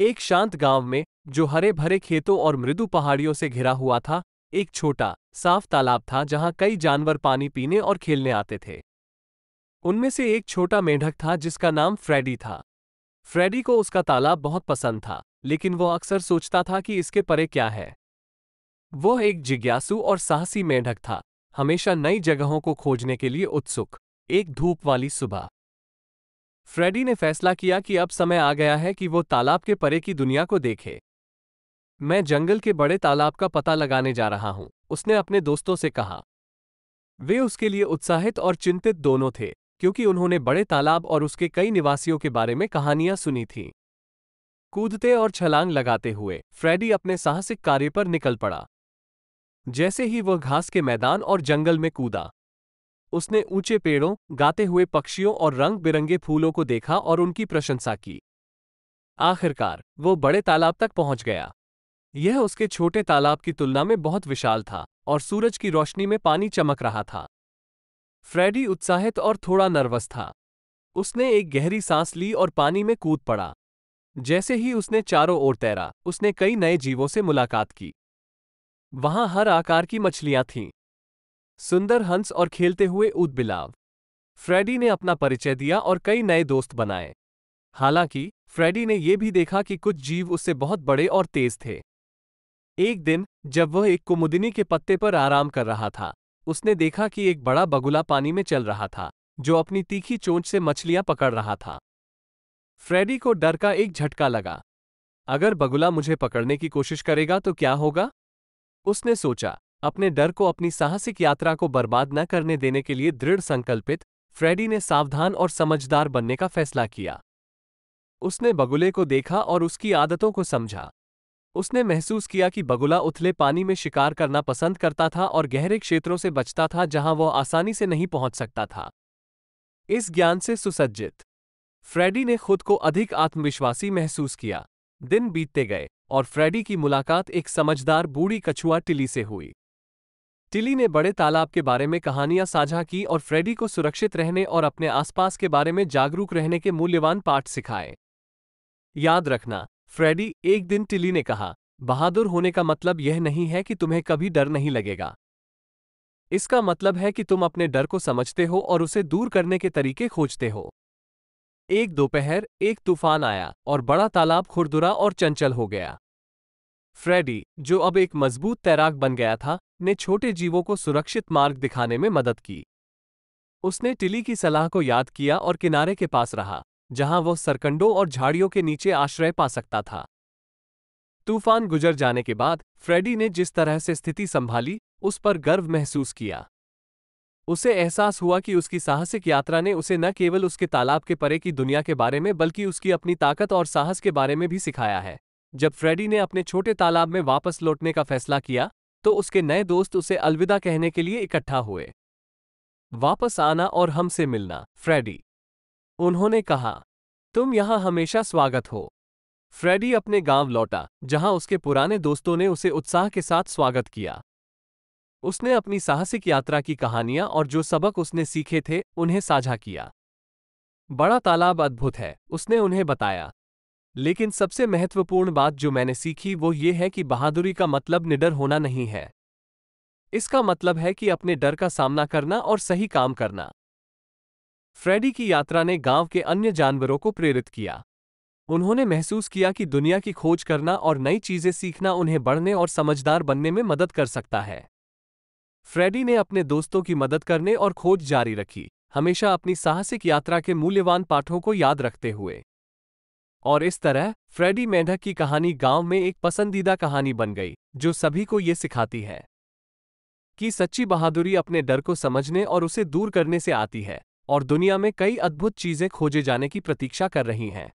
एक शांत गांव में जो हरे भरे खेतों और मृदु पहाड़ियों से घिरा हुआ था एक छोटा साफ तालाब था जहां कई जानवर पानी पीने और खेलने आते थे उनमें से एक छोटा मेंढक था जिसका नाम फ्रेडी था फ्रेडी को उसका तालाब बहुत पसंद था लेकिन वह अक्सर सोचता था कि इसके परे क्या है वह एक जिज्ञासु और साहसी मेंढक था हमेशा नई जगहों को खोजने के लिए उत्सुक एक धूप वाली सुबह फ्रेडी ने फैसला किया कि अब समय आ गया है कि वो तालाब के परे की दुनिया को देखे मैं जंगल के बड़े तालाब का पता लगाने जा रहा हूं उसने अपने दोस्तों से कहा वे उसके लिए उत्साहित और चिंतित दोनों थे क्योंकि उन्होंने बड़े तालाब और उसके कई निवासियों के बारे में कहानियां सुनी थीं कूदते और छलांग लगाते हुए फ्रेडी अपने साहसिक कार्य पर निकल पड़ा जैसे ही वह घास के मैदान और जंगल में कूदा उसने ऊंचे पेड़ों गाते हुए पक्षियों और रंग बिरंगे फूलों को देखा और उनकी प्रशंसा की आखिरकार वो बड़े तालाब तक पहुंच गया यह उसके छोटे तालाब की तुलना में बहुत विशाल था और सूरज की रोशनी में पानी चमक रहा था फ्रेडी उत्साहित और थोड़ा नर्वस था उसने एक गहरी सांस ली और पानी में कूद पड़ा जैसे ही उसने चारों ओर तैरा उसने कई नए जीवों से मुलाकात की वहां हर आकार की मछलियां थीं सुंदर हंस और खेलते हुए ऊद बिलाव फ्रेडी ने अपना परिचय दिया और कई नए दोस्त बनाए हालांकि फ्रेडी ने यह भी देखा कि कुछ जीव उससे बहुत बड़े और तेज थे एक दिन जब वह एक कुमुदिनी के पत्ते पर आराम कर रहा था उसने देखा कि एक बड़ा बगुला पानी में चल रहा था जो अपनी तीखी चोंच से मछलियां पकड़ रहा था फ्रेडी को डर का एक झटका लगा अगर बगुला मुझे पकड़ने की कोशिश करेगा तो क्या होगा उसने सोचा अपने डर को अपनी साहसिक यात्रा को बर्बाद न करने देने के लिए दृढ़ संकल्पित फ्रेडी ने सावधान और समझदार बनने का फैसला किया उसने बगुले को देखा और उसकी आदतों को समझा उसने महसूस किया कि बगुला उथले पानी में शिकार करना पसंद करता था और गहरे क्षेत्रों से बचता था जहां वह आसानी से नहीं पहुंच सकता था इस ज्ञान से सुसज्जित फ्रेडी ने खुद को अधिक आत्मविश्वासी महसूस किया दिन बीतते गए और फ्रेडी की मुलाकात एक समझदार बूढ़ी कछुआ टिली से हुई टिली ने बड़े तालाब के बारे में कहानियां साझा की और फ्रेडी को सुरक्षित रहने और अपने आसपास के बारे में जागरूक रहने के मूल्यवान पाठ सिखाए याद रखना फ्रेडी एक दिन टिली ने कहा बहादुर होने का मतलब यह नहीं है कि तुम्हें कभी डर नहीं लगेगा इसका मतलब है कि तुम अपने डर को समझते हो और उसे दूर करने के तरीके खोजते हो एक दोपहर एक तूफान आया और बड़ा तालाब खुरदुरा और चंचल हो गया फ्रेडी जो अब एक मजबूत तैराक बन गया था ने छोटे जीवों को सुरक्षित मार्ग दिखाने में मदद की उसने टिली की सलाह को याद किया और किनारे के पास रहा जहां वह सरकंडों और झाड़ियों के नीचे आश्रय पा सकता था तूफान गुजर जाने के बाद फ्रेडी ने जिस तरह से स्थिति संभाली उस पर गर्व महसूस किया उसे एहसास हुआ कि उसकी साहसिक यात्रा ने उसे न केवल उसके तालाब के परे की दुनिया के बारे में बल्कि उसकी अपनी ताकत और साहस के बारे में भी सिखाया है जब फ्रेडी ने अपने छोटे तालाब में वापस लौटने का फैसला किया तो उसके नए दोस्त उसे अलविदा कहने के लिए इकट्ठा हुए वापस आना और हमसे मिलना फ्रेडी उन्होंने कहा तुम यहां हमेशा स्वागत हो फ्रेडी अपने गांव लौटा जहां उसके पुराने दोस्तों ने उसे उत्साह के साथ स्वागत किया उसने अपनी साहसिक यात्रा की कहानियां और जो सबक उसने सीखे थे उन्हें साझा किया बड़ा तालाब अद्भुत है उसने उन्हें बताया लेकिन सबसे महत्वपूर्ण बात जो मैंने सीखी वो ये है कि बहादुरी का मतलब निडर होना नहीं है इसका मतलब है कि अपने डर का सामना करना और सही काम करना फ्रेडी की यात्रा ने गांव के अन्य जानवरों को प्रेरित किया उन्होंने महसूस किया कि दुनिया की खोज करना और नई चीजें सीखना उन्हें बढ़ने और समझदार बनने में मदद कर सकता है फ्रेडी ने अपने दोस्तों की मदद करने और खोज जारी रखी हमेशा अपनी साहसिक यात्रा के मूल्यवान पाठों को याद रखते हुए और इस तरह फ्रेडी मेंढक की कहानी गांव में एक पसंदीदा कहानी बन गई जो सभी को ये सिखाती है कि सच्ची बहादुरी अपने डर को समझने और उसे दूर करने से आती है और दुनिया में कई अद्भुत चीजें खोजे जाने की प्रतीक्षा कर रही हैं